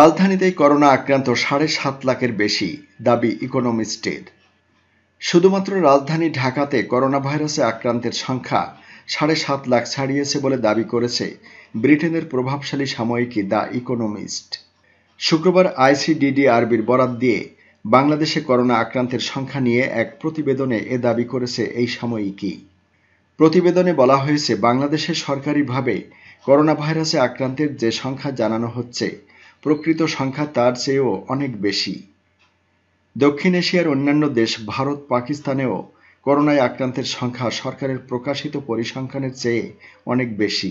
রাজধানীতে করোনা আক্রান্ত সাড়ে সাত লাখের বেশি দাবি ইকোনমিস্টের শুধুমাত্র রাজধানী ঢাকাতে করোনা ভাইরাসে আক্রান্তের সংখ্যা সাড়ে সাত লাখ ছাড়িয়েছে বলে দাবি করেছে ব্রিটেনের প্রভাবশালী সাময়িকী দ্য ইকোনমিস্ট শুক্রবার আইসিডিডি আরবির বরাত দিয়ে বাংলাদেশে করোনা আক্রান্তের সংখ্যা নিয়ে এক প্রতিবেদনে এ দাবি করেছে এই সাময়িকী প্রতিবেদনে বলা হয়েছে বাংলাদেশে সরকারিভাবে করোনা ভাইরাসে আক্রান্তের যে সংখ্যা জানানো হচ্ছে প্রকৃত সংখ্যা তার চেয়েও অনেক বেশি দক্ষিণ এশিয়ার অন্যান্য দেশ ভারত পাকিস্তানেও করোনায় আক্রান্তের সংখ্যা সরকারের প্রকাশিত পরিসংখ্যানের চেয়ে অনেক বেশি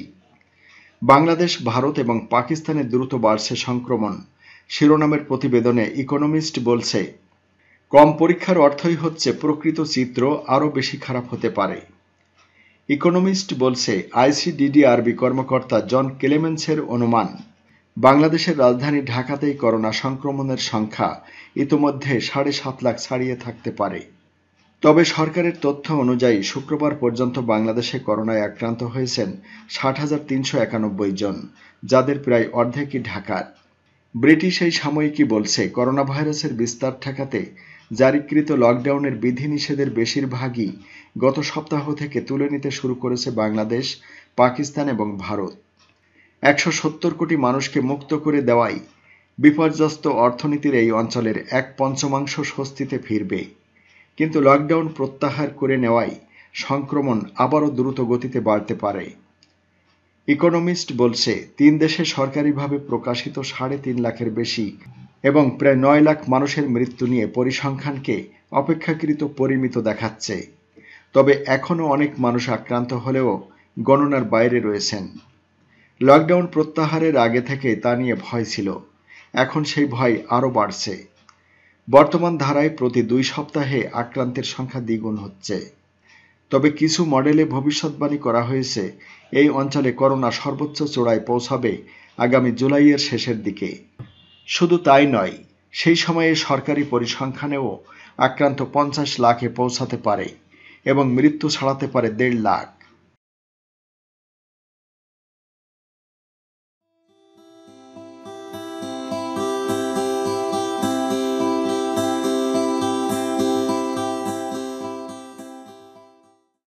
বাংলাদেশ ভারত এবং পাকিস্তানে দ্রুত বাড়ছে সংক্রমণ শিরোনামের প্রতিবেদনে ইকোনমিস্ট বলছে কম পরীক্ষার অর্থই হচ্ছে প্রকৃত চিত্র আরও বেশি খারাপ হতে পারে ইকোনমিস্ট বলছে আইসিডিডিআরবি কর্মকর্তা জন ক্লেমেন্সের অনুমান বাংলাদেশের রাজধানী ঢাকাতেই করোনা সংক্রমণের সংখ্যা ইতোমধ্যে সাড়ে সাত লাখ ছাড়িয়ে থাকতে পারে তবে সরকারের তথ্য অনুযায়ী শুক্রবার পর্যন্ত বাংলাদেশে করোনায় আক্রান্ত হয়েছেন ষাট হাজার তিনশো একানব্বই জন যাদের প্রায় অর্ধেকই ঢাকার ব্রিটিশ এই সাময়িকী বলছে করোনা ভাইরাসের বিস্তার ঠেকাতে জারিকৃত লকডাউনের বিধিনিষেধের বেশিরভাগই গত সপ্তাহ থেকে তুলে নিতে শুরু করেছে বাংলাদেশ পাকিস্তান এবং ভারত একশো সত্তর কোটি মানুষকে মুক্ত করে দেওয়াই বিপর্যস্ত অর্থনীতির এই অঞ্চলের এক পঞ্চমাংশ স্বস্তিতে ফিরবে কিন্তু লকডাউন প্রত্যাহার করে নেওয়ায় সংক্রমণ আবারও দ্রুত গতিতে বাড়তে পারে ইকোনমিস্ট বলছে তিন দেশে সরকারিভাবে প্রকাশিত সাড়ে তিন লাখের বেশি এবং প্রায় নয় লাখ মানুষের মৃত্যু নিয়ে পরিসংখ্যানকে অপেক্ষাকৃত পরিমিত দেখাচ্ছে তবে এখনও অনেক মানুষ আক্রান্ত হলেও গণনার বাইরে রয়েছেন লকডাউন প্রত্যাহারের আগে থেকে তা নিয়ে ভয় ছিল এখন সেই ভয় আরও বাড়ছে বর্তমান ধারায় প্রতি দুই সপ্তাহে আক্রান্তের সংখ্যা দ্বিগুণ হচ্ছে তবে কিছু মডেলে ভবিষ্যৎবাণী করা হয়েছে এই অঞ্চলে করোনা সর্বোচ্চ চূড়ায় পৌঁছাবে আগামী জুলাইয়ের শেষের দিকে শুধু তাই নয় সেই সময়ে সরকারি পরিসংখ্যানেও আক্রান্ত পঞ্চাশ লাখে পৌঁছাতে পারে এবং মৃত্যু ছাড়াতে পারে দেড় লাখ